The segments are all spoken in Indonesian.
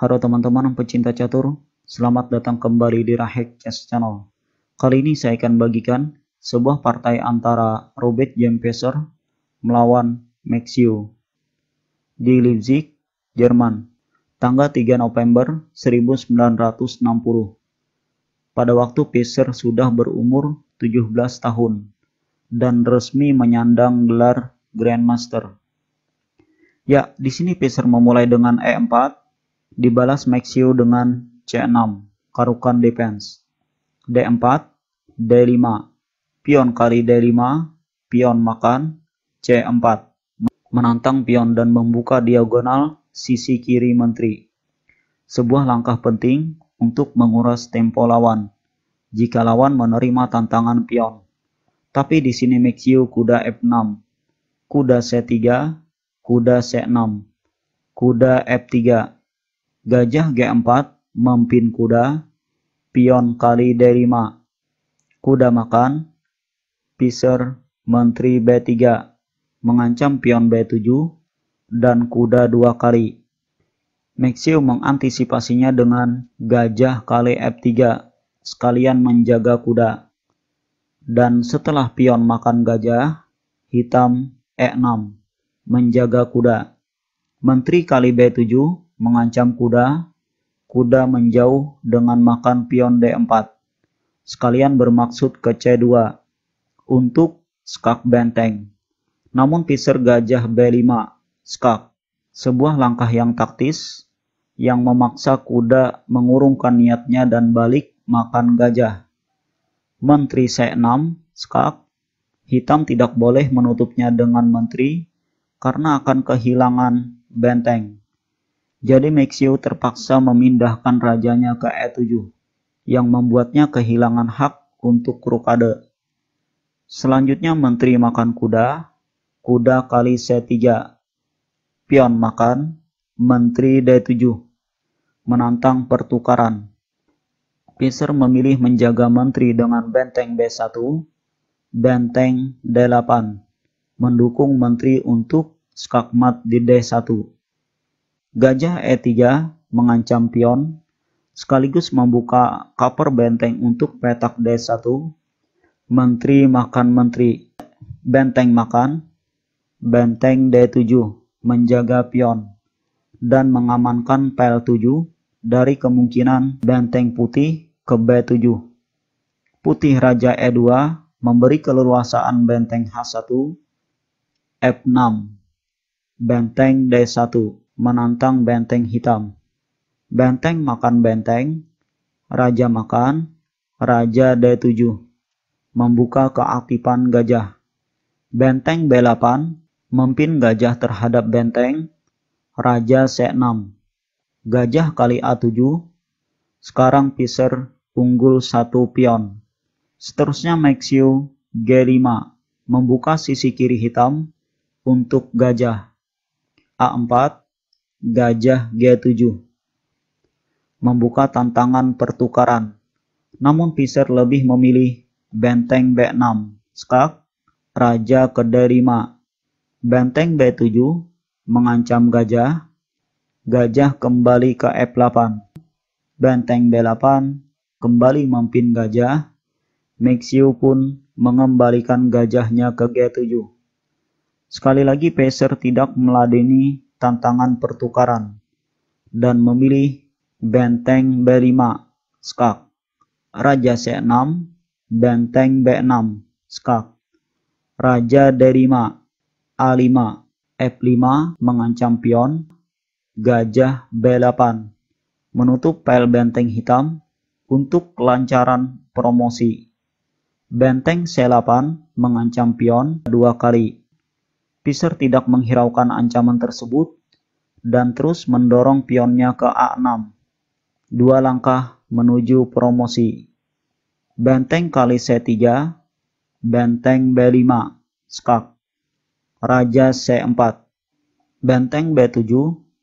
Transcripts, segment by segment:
Halo teman-teman pecinta catur, selamat datang kembali di Rahek Chess Channel. Kali ini saya akan bagikan sebuah partai antara Robert Jempeser melawan Maxio di Leipzig, Jerman, tanggal 3 November 1960. Pada waktu Peser sudah berumur 17 tahun dan resmi menyandang gelar Grandmaster. Ya, di sini Peser memulai dengan E4 dibalas Maxio dengan C6, karukan defense. D4, D5, pion kali D5, pion makan, C4, menantang pion dan membuka diagonal sisi kiri menteri. Sebuah langkah penting untuk menguras tempo lawan jika lawan menerima tantangan pion. Tapi di sini Maxio kuda F6, kuda C3, kuda C6, kuda F3, gajah G4, memimpin kuda, pion kali D5, kuda makan, pisar menteri B3, mengancam pion B7, dan kuda dua kali. Maxiu mengantisipasinya dengan gajah kali F3, sekalian menjaga kuda. Dan setelah pion makan gajah, hitam E6, menjaga kuda. Menteri kali B7, mengancam kuda, kuda menjauh dengan makan pion D4. Sekalian bermaksud ke C2 untuk skak benteng. Namun teaser gajah B5 skak, sebuah langkah yang taktis yang memaksa kuda mengurungkan niatnya dan balik makan gajah. Menteri C6 skak, hitam tidak boleh menutupnya dengan menteri karena akan kehilangan benteng. Jadi Mexiu terpaksa memindahkan rajanya ke E7 yang membuatnya kehilangan hak untuk rukade. Selanjutnya menteri makan kuda, kuda kali C3, pion makan, menteri D7, menantang pertukaran. Pisser memilih menjaga menteri dengan benteng B1, benteng D8, mendukung menteri untuk skakmat di D1. Gajah E3 mengancam pion, sekaligus membuka cover benteng untuk petak D1, menteri makan menteri, benteng makan, benteng D7 menjaga pion, dan mengamankan pel 7 dari kemungkinan benteng putih ke B7. Putih Raja E2 memberi keleluasaan benteng H1, F6, benteng D1, menantang benteng hitam. Benteng makan benteng, raja makan, raja D7, membuka keaktifan gajah. Benteng B8, memimpin gajah terhadap benteng, raja C6. Gajah kali A7, sekarang piser unggul satu pion. Seterusnya Maxio G5, membuka sisi kiri hitam untuk gajah. A4, Gajah G7 membuka tantangan pertukaran. Namun Fischer lebih memilih Benteng B6, skak Raja d 5. Benteng B7 mengancam gajah. Gajah kembali ke F8. Benteng B8 kembali memimpin gajah. Mixiu pun mengembalikan gajahnya ke G7. Sekali lagi Peser tidak meladeni tantangan pertukaran dan memilih benteng B5 skak, raja C6, benteng B6 skak, raja D5, A5, F5 mengancam pion, gajah B8 menutup pel benteng hitam untuk kelancaran promosi. Benteng C8 mengancam pion dua kali Fischer tidak menghiraukan ancaman tersebut dan terus mendorong pionnya ke A6. Dua langkah menuju promosi. Benteng kali C3, benteng B5, skak. Raja C4. Benteng B7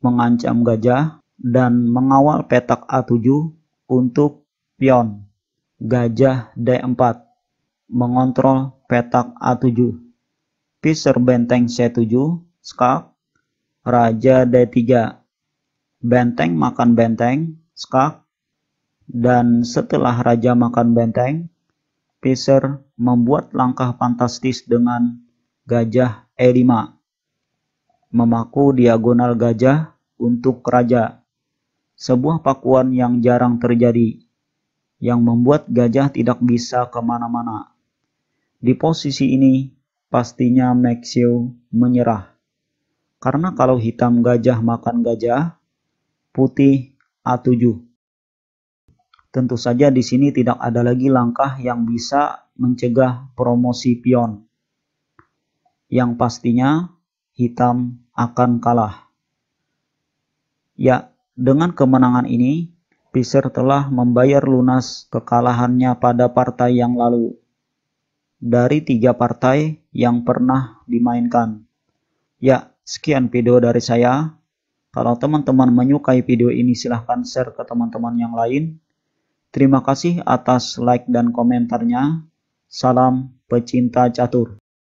mengancam gajah dan mengawal petak A7 untuk pion. Gajah D4 mengontrol petak A7. Pisir benteng C7, skak, raja D3, benteng makan benteng, skak, dan setelah raja makan benteng, Pisir membuat langkah fantastis dengan gajah E5, memaku diagonal gajah untuk raja, sebuah pakuan yang jarang terjadi, yang membuat gajah tidak bisa kemana-mana. Di posisi ini, pastinya Maxio menyerah. Karena kalau hitam gajah makan gajah, putih A7. Tentu saja di sini tidak ada lagi langkah yang bisa mencegah promosi pion. Yang pastinya hitam akan kalah. Ya, dengan kemenangan ini, Fischer telah membayar lunas kekalahannya pada partai yang lalu dari tiga partai yang pernah dimainkan. Ya, sekian video dari saya. Kalau teman-teman menyukai video ini silahkan share ke teman-teman yang lain. Terima kasih atas like dan komentarnya. Salam pecinta catur.